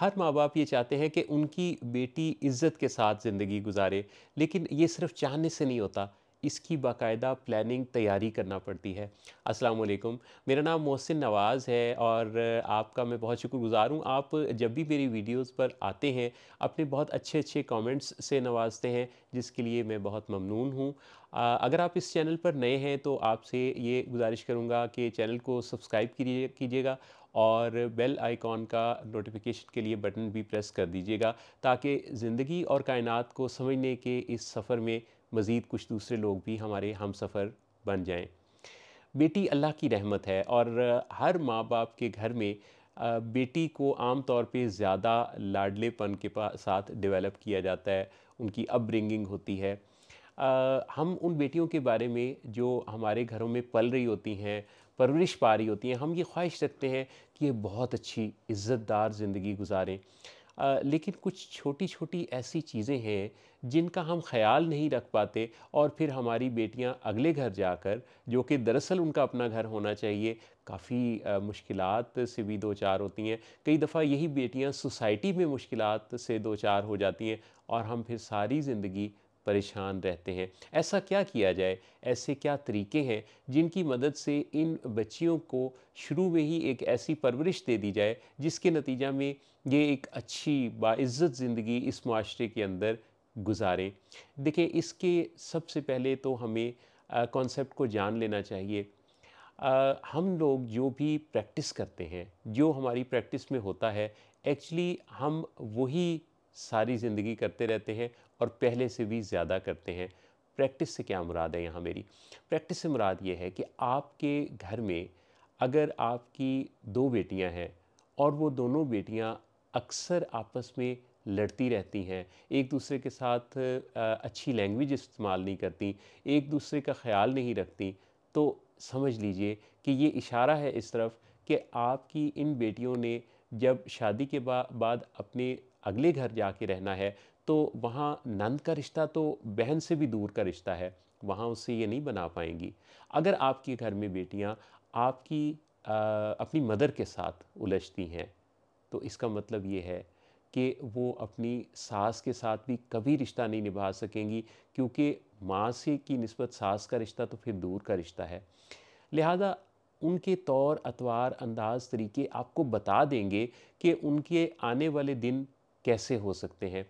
हर माँ बाप ये चाहते हैं कि उनकी बेटी इज़्ज़त के साथ ज़िंदगी गुजारे लेकिन ये सिर्फ चाहने से नहीं होता इसकी बाकायदा प्लानिंग तैयारी करना पड़ती है अस्सलाम वालेकुम मेरा नाम मोहसिन नवाज़ है और आपका मैं बहुत शुक्रगुजार हूँ आप जब भी मेरी वीडियोस पर आते हैं अपने बहुत अच्छे अच्छे कमेंट्स से नवाजते हैं जिसके लिए मैं बहुत ममनून हूँ अगर आप इस चैनल पर नए हैं तो आपसे ये गुजारिश करूँगा कि चैनल को सब्सक्राइब कीजिए कीजिएगा और बेल आइकॉन का नोटिफिकेशन के लिए बटन भी प्रेस कर दीजिएगा ताकि ज़िंदगी और कायनात को समझने के इस सफ़र में मज़ीद कुछ दूसरे लोग भी हमारे हम सफ़र बन जाएं बेटी अल्लाह की रहमत है और हर माँ बाप के घर में बेटी को आम तौर पे ज़्यादा लाडलेपन के साथ डेवलप किया जाता है उनकी अपब्रिंगिंग होती है आ, हम उन बेटियों के बारे में जो हमारे घरों में पल रही होती हैं परवरिश पा रही होती हैं हम ये ख्वाहिश रखते हैं कि ये बहुत अच्छी इज़्ज़तदार ज़िंदगी गुजारें लेकिन कुछ छोटी छोटी ऐसी चीज़ें हैं जिनका हम ख्याल नहीं रख पाते और फिर हमारी बेटियां अगले घर जाकर जो कि दरअसल उनका अपना घर होना चाहिए काफ़ी मुश्किलात से भी दो चार होती हैं कई दफ़ा यही बेटियां सोसाइटी में मुश्किलात से दो चार हो जाती हैं और हम फिर सारी ज़िंदगी परेशान रहते हैं ऐसा क्या किया जाए ऐसे क्या तरीके हैं जिनकी मदद से इन बच्चियों को शुरू में ही एक ऐसी परवरिश दे दी जाए जिसके नतीजा में ये एक अच्छी बाज़्ज़त ज़िंदगी इस माशरे के अंदर गुजारें देखिए इसके सबसे पहले तो हमें कॉन्सेप्ट को जान लेना चाहिए आ, हम लोग जो भी प्रैक्टिस करते हैं जो हमारी प्रैक्टिस में होता है एक्चुअली हम वही सारी ज़िंदगी करते रहते हैं और पहले से भी ज़्यादा करते हैं प्रैक्टिस से क्या मुराद है यहाँ मेरी प्रैक्टिस से मुराद ये है कि आपके घर में अगर आपकी दो बेटियाँ हैं और वो दोनों बेटियाँ अक्सर आपस में लड़ती रहती हैं एक दूसरे के साथ अच्छी लैंग्वेज इस्तेमाल नहीं करती एक दूसरे का ख्याल नहीं रखती तो समझ लीजिए कि ये इशारा है इस तरफ कि आपकी इन बेटियों ने जब शादी के बा, बाद अपने अगले घर के रहना है तो वहाँ नंद का रिश्ता तो बहन से भी दूर का रिश्ता है वहाँ उससे ये नहीं बना पाएंगी अगर आपके घर में बेटियाँ आपकी आ, अपनी मदर के साथ उलझती हैं तो इसका मतलब ये है कि वो अपनी सास के साथ भी कभी रिश्ता नहीं निभा सकेंगी क्योंकि माँ से की नस्बत सास का रिश्ता तो फिर दूर का रिश्ता है लिहाजा उनके तौर अतवार अंदाज तरीके आपको बता देंगे कि उनके आने वाले दिन कैसे हो सकते हैं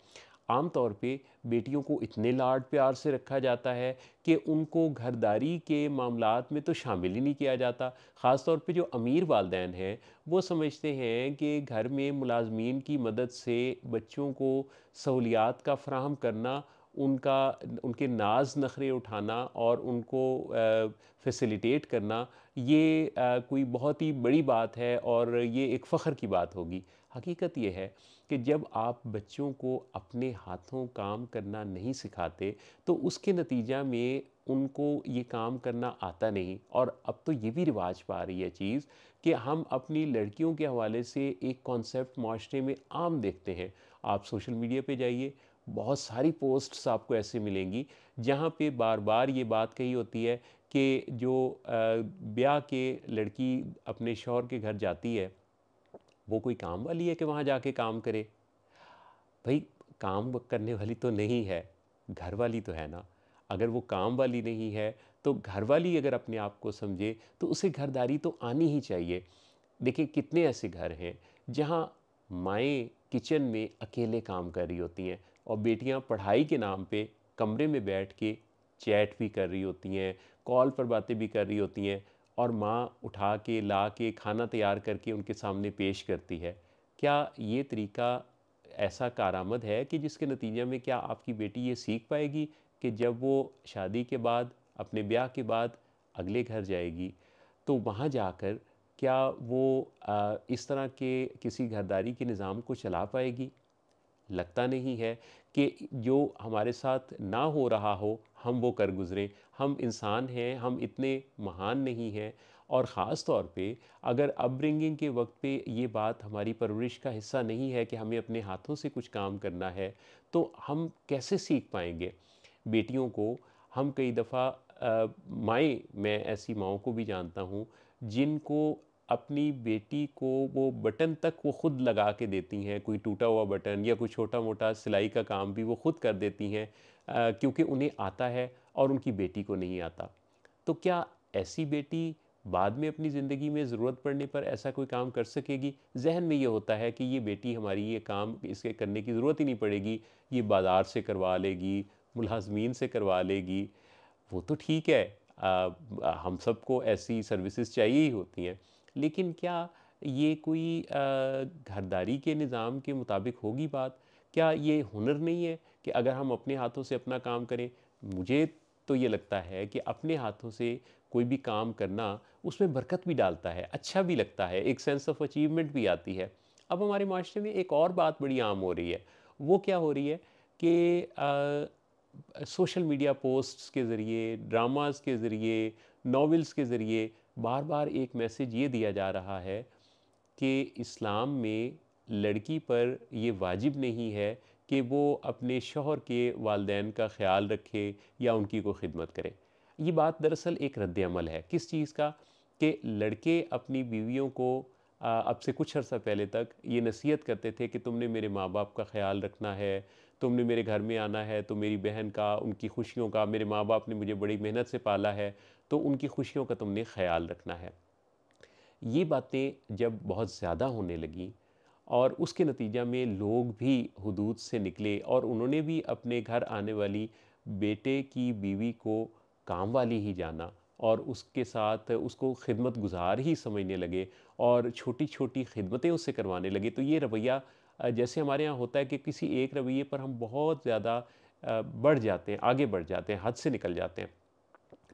आमतौर पे बेटियों को इतने लाड प्यार से रखा जाता है कि उनको घरदारी के मामला में तो शामिल ही नहीं किया जाता ख़ास तौर पे जो अमीर वालदेन हैं वो समझते हैं कि घर में मुलाजमीन की मदद से बच्चों को सहूलियात का फ्राहम करना उनका उनके नाज नखरे उठाना और उनको फैसिलिटेट करना ये आ, कोई बहुत ही बड़ी बात है और ये एक फ़ख्र की बात होगी हकीकत ये है कि जब आप बच्चों को अपने हाथों काम करना नहीं सिखाते तो उसके नतीजा में उनको ये काम करना आता नहीं और अब तो ये भी रिवाज पा रही है चीज़ कि हम अपनी लड़कियों के हवाले से एक कॉन्सेप्ट माशरे में आम देखते हैं आप सोशल मीडिया पे जाइए बहुत सारी पोस्ट्स आपको ऐसे मिलेंगी जहाँ पे बार बार ये बात कही होती है कि जो ब्याह के लड़की अपने शौहर के घर जाती है वो कोई काम वाली है कि वहाँ जाके काम करे भाई काम करने वाली तो नहीं है घर वाली तो है ना अगर वो काम वाली नहीं है तो घर वाली अगर अपने आप को समझे तो उसे घरदारी तो आनी ही चाहिए देखिए कितने ऐसे घर हैं जहाँ माएँ किचन में अकेले काम कर रही होती हैं और बेटियाँ पढ़ाई के नाम पे कमरे में बैठ के चैट भी कर रही होती हैं कॉल पर बातें भी कर रही होती हैं और माँ उठा के ला के खाना तैयार करके उनके सामने पेश करती है क्या ये तरीका ऐसा कारामद है कि जिसके नतीजे में क्या आपकी बेटी ये सीख पाएगी कि जब वो शादी के बाद अपने ब्याह के बाद अगले घर जाएगी तो वहाँ जाकर क्या वो इस तरह के किसी घरदारी के निज़ाम को चला पाएगी लगता नहीं है कि जो हमारे साथ ना हो रहा हो हम वो कर गुज़रें हम इंसान हैं हम इतने महान नहीं हैं और ख़ास तौर पे अगर अपब्रिंगिंग के वक्त पे ये बात हमारी परवरिश का हिस्सा नहीं है कि हमें अपने हाथों से कुछ काम करना है तो हम कैसे सीख पाएंगे बेटियों को हम कई दफ़ा माएँ मैं ऐसी माओं को भी जानता हूँ जिनको अपनी बेटी को वो बटन तक वो ख़ुद लगा के देती हैं कोई टूटा हुआ बटन या कोई छोटा मोटा सिलाई का काम भी वो ख़ुद कर देती हैं क्योंकि उन्हें आता है और उनकी बेटी को नहीं आता तो क्या ऐसी बेटी बाद में अपनी ज़िंदगी में ज़रूरत पड़ने पर ऐसा कोई काम कर सकेगी जहन में ये होता है कि ये बेटी हमारी ये काम इसके करने की ज़रूरत ही नहीं पड़ेगी ये बाज़ार से करवा लेगी मुलाजमीन से करवा लेगी वो तो ठीक है आ, हम सबको ऐसी सर्विसेज चाहिए ही होती हैं लेकिन क्या ये कोई घरदारी के निज़ाम के मुताबिक होगी बात क्या ये हुनर नहीं है कि अगर हम अपने हाथों से अपना काम करें मुझे तो ये लगता है कि अपने हाथों से कोई भी काम करना उसमें बरकत भी डालता है अच्छा भी लगता है एक सेंस ऑफ अचीवमेंट भी आती है अब हमारे माशरे में एक और बात बड़ी आम हो रही है वो क्या हो रही है कि सोशल मीडिया पोस्ट्स के ज़रिए ड्रामास के ज़रिए नावल्स के ज़रिए बार बार एक मैसेज ये दिया जा रहा है कि इस्लाम में लड़की पर ये वाजिब नहीं है कि वो अपने शोहर के वालदेन का ख्याल रखे या उनकी को खिदमत करे ये बात दरअसल एक रद्दमल है किस चीज़ का कि लड़के अपनी बीवियों को अब से कुछ अर्सा पहले तक ये नसीहत करते थे कि तुमने मेरे माँ बाप का ख्याल रखना है तुमने मेरे घर में आना है तो मेरी बहन का उनकी खुशियों का मेरे माँ बाप ने मुझे बड़ी मेहनत से पाला है तो उनकी खुशियों का तुमने ख्याल रखना है ये बातें जब बहुत ज़्यादा होने लगीं और उसके नतीजा में लोग भी हदूद से निकले और उन्होंने भी अपने घर आने वाली बेटे की बीवी को काम वाली ही जाना और उसके साथ उसको खिदमत गुजार ही समझने लगे और छोटी छोटी खिदमतें उससे करवाने लगे तो ये रवैया जैसे हमारे यहाँ होता है कि किसी एक रवैये पर हम बहुत ज़्यादा बढ़ जाते हैं आगे बढ़ जाते हैं हद से निकल जाते हैं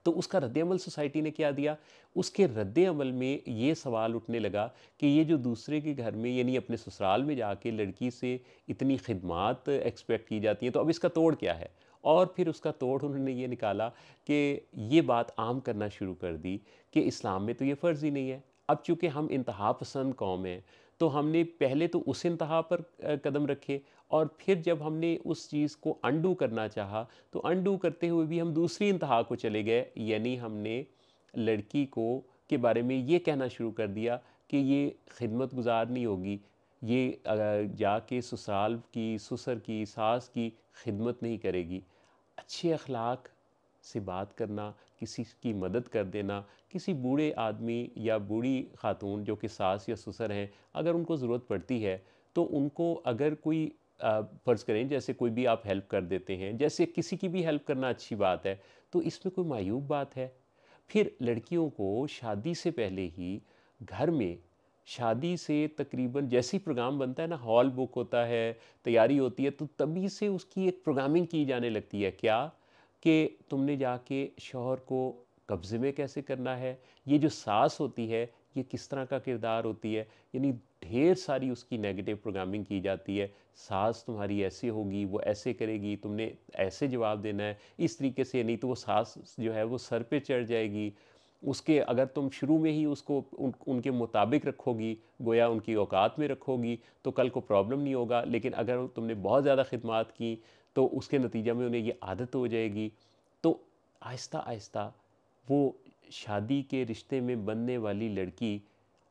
तो उसका रद्दमल सोसाइटी ने क्या दिया उसके रद्दमल में ये सवाल उठने लगा कि ये जो दूसरे के घर में यानी अपने ससुराल में जाके लड़की से इतनी खिदमत एक्सपेक्ट की जाती है तो अब इसका तोड़ क्या है और फिर उसका तोड़ उन्होंने ये निकाला कि ये बात आम करना शुरू कर दी कि इस्लाम में तो ये फ़र्ज़ ही नहीं है अब चूँकि हम इंतहा पसंद कौम हैं तो हमने पहले तो उस इंतहा पर कदम रखे और फिर जब हमने उस चीज़ को अंडू करना चाहा तो अंडू करते हुए भी हम दूसरी इंतहा को चले गए यानी हमने लड़की को के बारे में ये कहना शुरू कर दिया कि ये खिदमत गुजार नहीं होगी ये जाके ससुराल की ससुर की सास की खिदमत नहीं करेगी अच्छे अखलाक से बात करना किसी की मदद कर देना किसी बूढ़े आदमी या बूढ़ी खातून जो कि सास या ससुर हैं अगर उनको ज़रूरत पड़ती है तो उनको अगर कोई फ़र्ज़ करें जैसे कोई भी आप हेल्प कर देते हैं जैसे किसी की भी हेल्प करना अच्छी बात है तो इसमें कोई मायूब बात है फिर लड़कियों को शादी से पहले ही घर में शादी से तकरीबन जैसे ही प्रोग्राम बनता है ना हॉल बुक होता है तैयारी होती है तो तभी से उसकी एक प्रोग्रामिंग की जाने लगती है क्या कि तुमने जाके शोहर को कब्ज़े में कैसे करना है ये जो सास होती है ये किस तरह का किरदार होती है यानी ढेर सारी उसकी नेगेटिव प्रोग्रामिंग की जाती है सास तुम्हारी ऐसे होगी वो ऐसे करेगी तुमने ऐसे जवाब देना है इस तरीके से नहीं तो वो सास जो है वो सर पे चढ़ जाएगी उसके अगर तुम शुरू में ही उसको उन, उनके मुताबिक रखोगी गोया उनकी औकात में रखोगी तो कल को प्रॉब्लम नहीं होगा लेकिन अगर तुमने बहुत ज़्यादा खदमात की तो उसके नतीजा में उन्हें ये आदत हो जाएगी तो आहिस्ता आहिस्ता वो शादी के रिश्ते में बनने वाली लड़की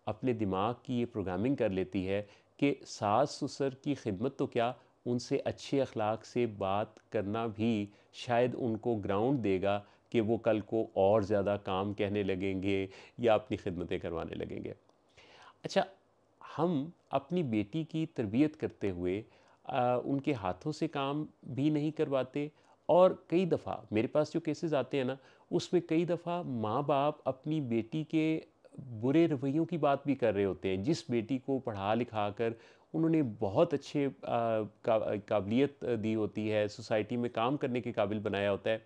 अपने दिमाग की ये प्रोग्रामिंग कर लेती है कि सास ससुर की खिदमत तो क्या उनसे अच्छे अखलाक से बात करना भी शायद उनको ग्राउंड देगा कि वो कल को और ज़्यादा काम कहने लगेंगे या अपनी खिदमतें करवाने लगेंगे अच्छा हम अपनी बेटी की तरबियत करते हुए आ, उनके हाथों से काम भी नहीं करवाते और कई दफ़ा मेरे पास जो केसेस आते हैं ना उसमें कई दफ़ा माँ बाप अपनी बेटी के बुरे रवैयों की बात भी कर रहे होते हैं जिस बेटी को पढ़ा लिखा कर उन्होंने बहुत अच्छे काबिलियत दी होती है सोसाइटी में काम करने के काबिल बनाया होता है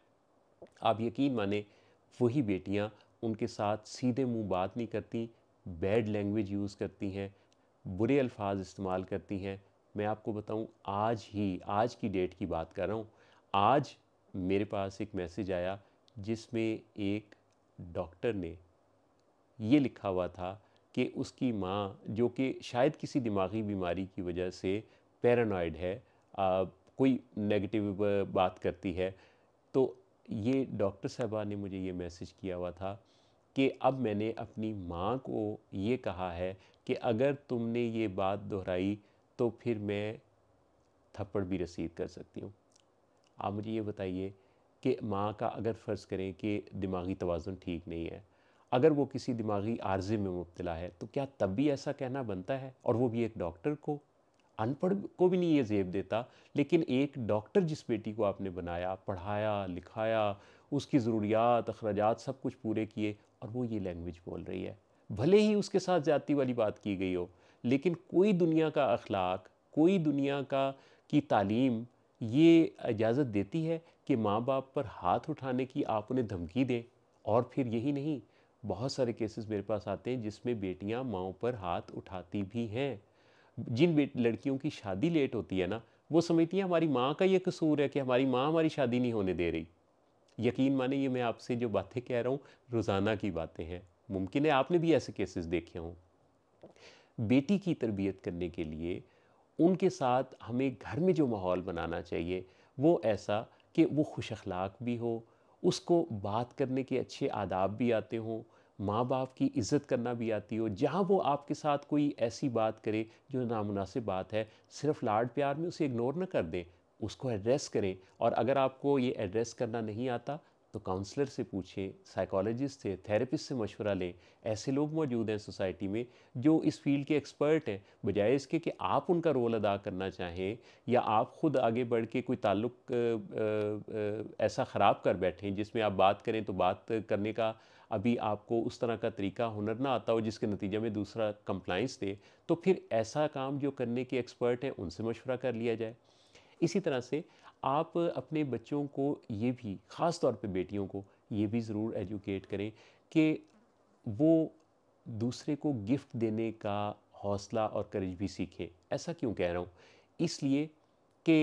आप यकीन माने वही बेटियाँ उनके साथ सीधे मुंह बात नहीं करती बैड लैंग्वेज यूज़ करती हैं बुरे अल्फाज इस्तेमाल करती हैं मैं आपको बताऊं आज ही आज की डेट की बात कर रहा हूं आज मेरे पास एक मैसेज आया जिसमें एक डॉक्टर ने ये लिखा हुआ था कि उसकी माँ जो कि शायद किसी दिमागी बीमारी की वजह से पैरानॉइड है आ, कोई नेगेटिव बात करती है तो ये डॉक्टर साहबा ने मुझे ये मैसेज किया हुआ था कि अब मैंने अपनी माँ को ये कहा है कि अगर तुमने ये बात दोहराई तो फिर मैं थप्पड़ भी रसीद कर सकती हूँ आप मुझे ये बताइए कि माँ का अगर फ़र्ज़ करें कि दिमागी तोज़ुन ठीक नहीं है अगर वो किसी दिमागी आर्जे में मुबतला है तो क्या तब भी ऐसा कहना बनता है और वो भी एक डॉक्टर को अनपढ़ को भी नहीं ये जेब देता लेकिन एक डॉक्टर जिस बेटी को आपने बनाया पढ़ाया लिखाया उसकी ज़रूरियात अखराज सब कुछ पूरे किए और वो ये लैंग्वेज बोल रही है भले ही उसके साथ ज्यादा वाली बात की गई हो लेकिन कोई दुनिया का अखलाक कोई दुनिया का की तालीम ये इजाज़त देती है कि माँ बाप पर हाथ उठाने की आप उन्हें धमकी दें और फिर यही नहीं बहुत सारे केसेस मेरे पास आते हैं जिसमें बेटियाँ माओ पर हाथ उठाती भी हैं जिन लड़कियों की शादी लेट होती है ना वो समझती हैं हमारी माँ का ये कसूर है कि हमारी माँ हमारी शादी नहीं होने दे रही यकीन माने ये मैं आपसे जो बातें कह रहा हूँ रोज़ाना की बातें हैं मुमकिन है आपने भी ऐसे केसेस देखे हों बेटी की तरबियत करने के लिए उनके साथ हमें घर में जो माहौल बनाना चाहिए वो ऐसा कि वो खुश अखलाक भी हो उसको बात करने के अच्छे आदाब भी आते हों माँ बाप की इज़्ज़त करना भी आती हो जहाँ वो आपके साथ कोई ऐसी बात करे जो नामनासिब बात है सिर्फ लाड प्यार में उसे इग्नोर ना कर दें उसको एड्रेस करें और अगर आपको ये एड्रेस करना नहीं आता तो काउंसलर से पूछें साइकोलॉजिस्ट से थेरेपिस्ट से मशवरा लें ऐसे लोग मौजूद हैं सोसाइटी में जो इस फील्ड के एक्सपर्ट हैं बजाय इसके कि आप उनका रोल अदा करना चाहें या आप खुद आगे बढ़ के कोई ताल्लुक ऐसा ख़राब कर बैठें जिसमें आप बात करें तो बात करने का अभी आपको उस तरह का तरीका हुनर ना आता हो जिसके नतीजे में दूसरा कंप्लाइंस दे तो फिर ऐसा काम जो करने के एक्सपर्ट हैं उनसे मशवरा कर लिया जाए इसी तरह से आप अपने बच्चों को ये भी ख़ास तौर पे बेटियों को ये भी ज़रूर एजुकेट करें कि वो दूसरे को गिफ्ट देने का हौसला और करज भी सीखें ऐसा क्यों कह रहा हूँ इसलिए कि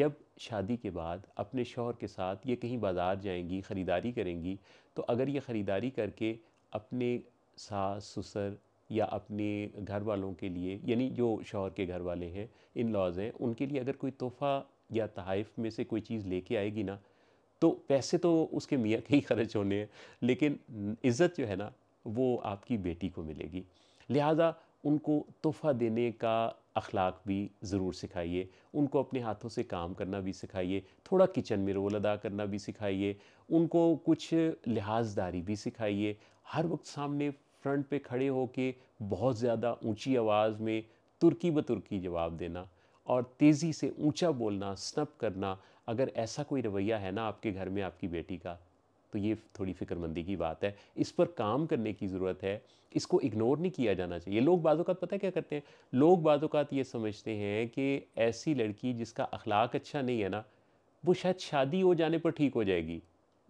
जब शादी के बाद अपने शोहर के साथ ये कहीं बाज़ार जाएंगी ख़रीदारी करेंगी तो अगर ये ख़रीदारी करके अपने सास ससुर या अपने घर वालों के लिए यानी जो शोहर के घर वाले हैं इन लॉज हैं उनके लिए अगर कोई तोहफ़ा या तहफ़ में से कोई चीज़ लेके आएगी ना तो पैसे तो उसके मियाँ के ही खर्च होने हैं लेकिन इज़्ज़त जो है ना वो आपकी बेटी को मिलेगी लिहाजा उनको तोहफ़ा देने का अखलाक भी ज़रूर सिखाइए उनको अपने हाथों से काम करना भी सिखाइए थोड़ा किचन में रोल अदा करना भी सिखाइए उनको कुछ लिहाजदारी भी सिखाइए हर वक्त सामने फ्रंट पे खड़े हो के बहुत ज़्यादा ऊंची आवाज़ में तुर्की ब तुर्की जवाब देना और तेज़ी से ऊंचा बोलना स्नप करना अगर ऐसा कोई रवैया है ना आपके घर में आपकी बेटी का तो ये थोड़ी फिक्रमंदी की बात है इस पर काम करने की ज़रूरत है इसको इग्नोर नहीं किया जाना चाहिए लोग बाज़ात पता क्या करते हैं लोग बाज़ात ये समझते हैं कि ऐसी लड़की जिसका अखलाक अच्छा नहीं है ना वो शायद शादी हो जाने पर ठीक हो जाएगी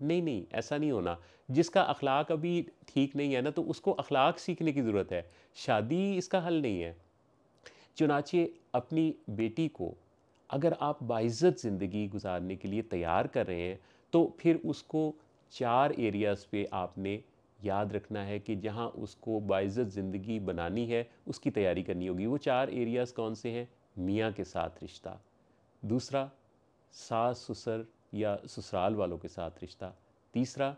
नहीं नहीं ऐसा नहीं होना जिसका अखलाक अभी ठीक नहीं है ना तो उसको अखलाक सीखने की ज़रूरत है शादी इसका हल नहीं है चुनाचे अपनी बेटी को अगर आप बाइज़त ज़िंदगी गुजारने के लिए तैयार कर रहे हैं तो फिर उसको चार एरियाज़ पे आपने याद रखना है कि जहाँ उसको बाइज़त ज़िंदगी बनानी है उसकी तैयारी करनी होगी वो चार एरियाज़ कौन से हैं मियाँ के साथ रिश्ता दूसरा सास ससुर या ससुराल वालों के साथ रिश्ता तीसरा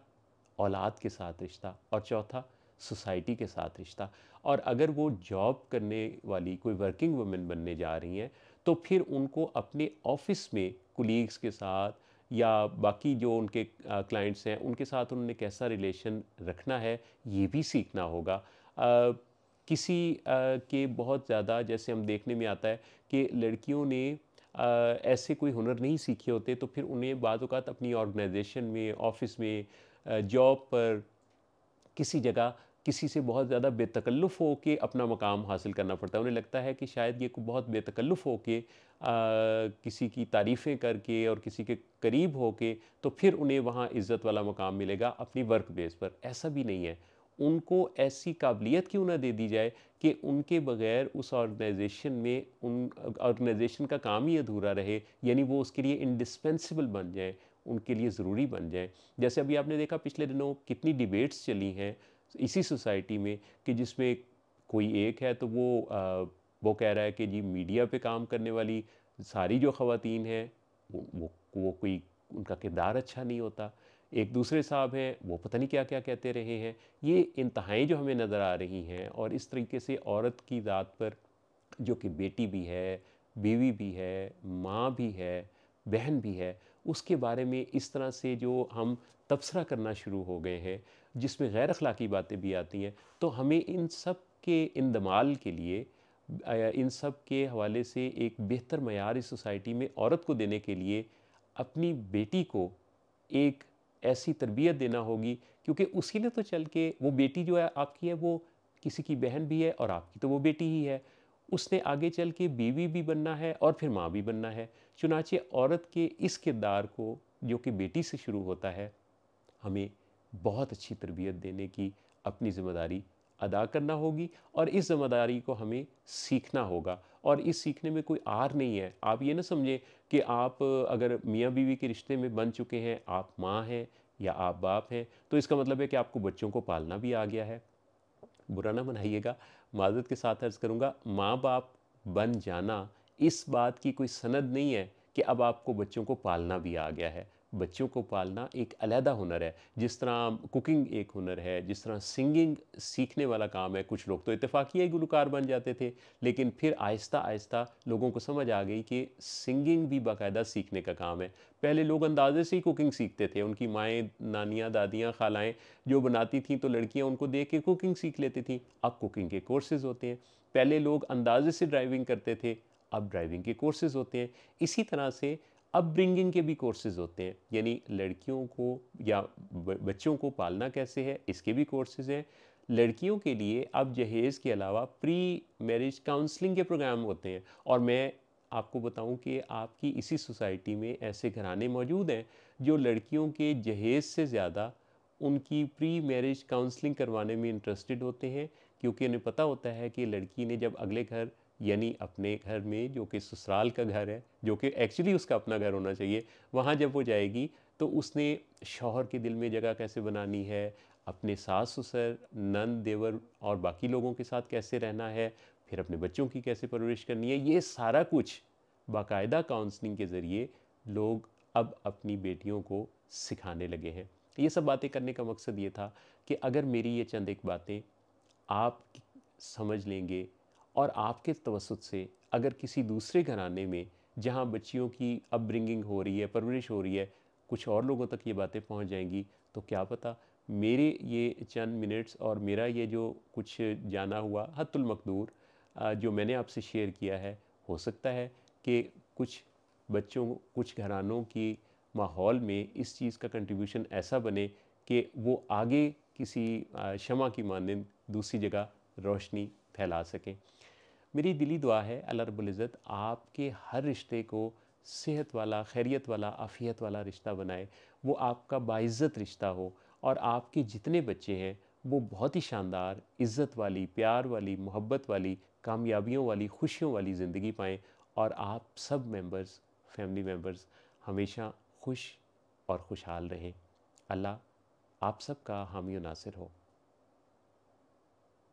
औलाद के साथ रिश्ता और चौथा सोसाइटी के साथ रिश्ता और अगर वो जॉब करने वाली कोई वर्किंग वुमेन बनने जा रही हैं तो फिर उनको अपने ऑफिस में कुलीग्स के साथ या बाकी जो उनके क्लाइंट्स हैं उनके साथ उन्होंने कैसा रिलेशन रखना है ये भी सीखना होगा आ, किसी आ, के बहुत ज़्यादा जैसे हम देखने में आता है कि लड़कियों ने आ, ऐसे कोई हुनर नहीं सीखे होते तो फिर उन्हें बाद अपनी ऑर्गेनाइजेशन में ऑफिस में जॉब पर किसी जगह किसी से बहुत ज़्यादा बेतकल्लुफ़ हो के अपना मकाम हासिल करना पड़ता है उन्हें लगता है कि शायद ये बहुत बेतकल्लुफ़ हो के आ, किसी की तारीफ़ें करके और किसी के करीब हो के तो फिर उन्हें वहाँ इज़्ज़त वाला मकाम मिलेगा अपनी वर्क बेस पर ऐसा भी नहीं है उनको ऐसी काबिलियत क्यों ना दे दी जाए कि उनके बगैर उस ऑर्गेनाइजेशन में उन ऑर्गेनाइजेशन का काम ही अधूरा रहे यानी वो उसके लिए इंडिस्पेंसिबल बन जाए उनके लिए ज़रूरी बन जाए जैसे अभी आपने देखा पिछले दिनों कितनी डिबेट्स चली हैं इसी सोसाइटी में कि जिसमें कोई एक है तो वो आ, वो कह रहा है कि जी मीडिया पे काम करने वाली सारी जो ख़वातीन हैं वो, वो वो कोई उनका किरदार अच्छा नहीं होता एक दूसरे साहब हैं वो पता नहीं क्या क्या कहते रहे हैं ये इंतहाएँ जो हमें नज़र आ रही हैं और इस तरीके से औरत की ज़ात पर जो कि बेटी भी है बीवी भी है माँ भी है बहन भी है उसके बारे में इस तरह से जो हम तबसरा करना शुरू हो गए हैं जिसमें गैर अखलाकी बातें भी आती हैं तो हमें इन सब के इंदमाल के लिए इन सब के हवाले से एक बेहतर मैार इस सोसाइटी में औरत को देने के लिए अपनी बेटी को एक ऐसी तरबियत देना होगी क्योंकि उसी ने तो चल के वो बेटी जो है आपकी है वो किसी की बहन भी है और आपकी तो वो बेटी ही है उसने आगे चल के बीवी भी बनना है और फिर माँ भी बनना है चुनाचे औरत के इस किरदार को जो कि बेटी से शुरू होता है हमें बहुत अच्छी तरबियत देने की अपनी ज़िम्मेदारी अदा करना होगी और इस ज़िम्मेदारी को हमें सीखना होगा और इस सीखने में कोई आर नहीं है आप ये ना समझें कि आप अगर मियाँ बीवी के रिश्ते में बन चुके हैं आप माँ हैं या आप बाप हैं तो इसका मतलब है कि आपको बच्चों को पालना भी आ गया है बुरा ना मनाइएगा माजत के साथ अर्ज़ करूँगा माँ बाप बन जाना इस बात की कोई सनद नहीं है कि अब आपको बच्चों को पालना भी आ गया है बच्चों को पालना एक अलहदा हुनर है जिस तरह कुकिंग एक हुनर है जिस तरह सिंगिंग सीखने वाला काम है कुछ लोग तो इतफाक़ी ही गुलकार बन जाते थे लेकिन फिर आहिस्ता आहिस्ता लोगों को समझ आ गई कि सिंगिंग भी बाकायदा सीखने का काम है पहले लोग अंदाजे से ही कुकिंग सीखते थे उनकी माएँ नानियाँ दादियाँ खालाएँ जो बनाती थी तो लड़कियाँ उनको देख के कुकिंग सीख लेती थीं अब कुकिंग के कोर्सेज़ होते हैं पहले लोग अंदाजे से ड्राइविंग करते थे अब ड्राइविंग के कोर्सेज़ होते हैं इसी तरह से अपब्रिंगिंग के भी कोर्सेज़ होते हैं यानी लड़कियों को या बच्चों को पालना कैसे है इसके भी कोर्सेज़ हैं लड़कियों के लिए अब जहेज़ के अलावा प्री मैरिज काउंसलिंग के प्रोग्राम होते हैं और मैं आपको बताऊं कि आपकी इसी सोसाइटी में ऐसे घराने मौजूद हैं जो लड़कियों के जहेज़ से ज़्यादा उनकी प्री मैरिज काउंसलिंग करवाने में इंटरेस्टेड होते हैं क्योंकि उन्हें पता होता है कि लड़की ने जब अगले घर यानी अपने घर में जो कि ससुराल का घर है जो कि एक्चुअली उसका अपना घर होना चाहिए वहाँ जब वो जाएगी तो उसने शौहर के दिल में जगह कैसे बनानी है अपने सास ससुर नंद देवर और बाकी लोगों के साथ कैसे रहना है फिर अपने बच्चों की कैसे परवरिश करनी है ये सारा कुछ बाकायदा काउंसलिंग के ज़रिए लोग अब अपनी बेटियों को सिखाने लगे हैं ये सब बातें करने का मकसद ये था कि अगर मेरी ये चंद एक बातें आप समझ लेंगे और आपके तवसत से अगर किसी दूसरे घराने में जहाँ बच्चियों की अपब्रिंगिंग हो रही है परवरिश हो रही है कुछ और लोगों तक ये बातें पहुँच जाएंगी तो क्या पता मेरे ये चंद मिनट्स और मेरा ये जो कुछ जाना हुआ हतुलमकदूर जो मैंने आपसे शेयर किया है हो सकता है कि कुछ बच्चों कुछ घरानों की माहौल में इस चीज़ का कंट्रीब्यूशन ऐसा बने कि वो आगे किसी क्षमा की मानंद दूसरी जगह रोशनी फैला सकें मेरी दिली दुआ है अल्लाह आपके हर रिश्ते को सेहत वाला खैरियत वाला आफ़ियत वाला रिश्ता बनाए वो आपका बाइज़्ज़त रिश्ता हो और आपके जितने बच्चे हैं वो बहुत ही शानदार इज़्ज़त वाली प्यार वाली मोहब्बत वाली कामयाबियों वाली खुशियों वाली ज़िंदगी पाएँ और आप सब मेंबर्स फैमिली मेंबर्स हमेशा खुश और खुशहाल रहें अल्लाह आप सबका हामी नासिर हो